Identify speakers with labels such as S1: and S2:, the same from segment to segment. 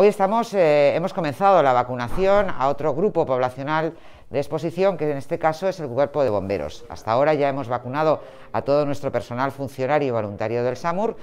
S1: Hoy estamos, eh, hemos comenzado la vacunación a otro grupo poblacional de exposición, que en este caso es el cuerpo de bomberos. Hasta ahora ya hemos vacunado a todo nuestro personal funcionario y voluntario del SAMUR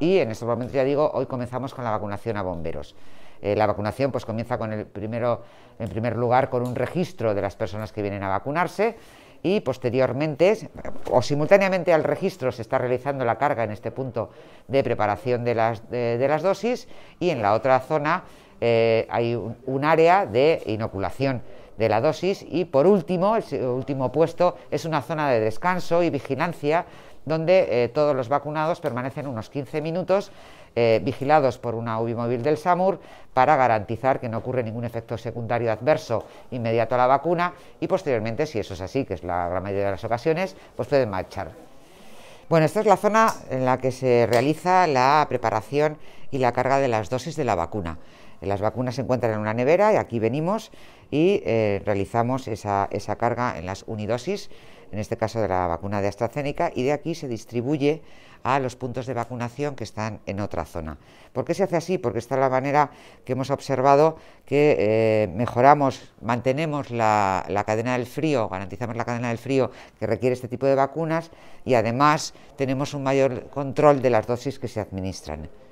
S1: y en este momento ya digo, hoy comenzamos con la vacunación a bomberos. Eh, la vacunación pues comienza con el primero, en primer lugar con un registro de las personas que vienen a vacunarse y posteriormente o simultáneamente al registro se está realizando la carga en este punto de preparación de las, de, las dosis y en la otra zona eh, hay un, un, área de inoculación de la dosis y por último, el último puesto es una zona de descanso y vigilancia donde eh, todos los vacunados permanecen unos 15 minutos eh, vigilados por una UBI móvil del SAMUR para garantizar que no ocurre ningún efecto secundario adverso inmediato a la vacuna y posteriormente, si eso es así, que es la gran mayoría de las ocasiones, pues pueden marchar. Bueno, esta es la zona en la que se realiza la preparación y la carga de las dosis de la vacuna. Las vacunas se encuentran en una nevera y aquí venimos y eh, realizamos esa, esa carga en las unidosis en este caso de la vacuna de AstraZeneca, y de aquí se distribuye a los puntos de vacunación que están en otra zona. ¿Por qué se hace así? Porque esta es la manera que hemos observado que eh, mejoramos, mantenemos la, cadena del frío, garantizamos la cadena del frío que requiere este tipo de vacunas y además tenemos un mayor control de las dosis que se administran.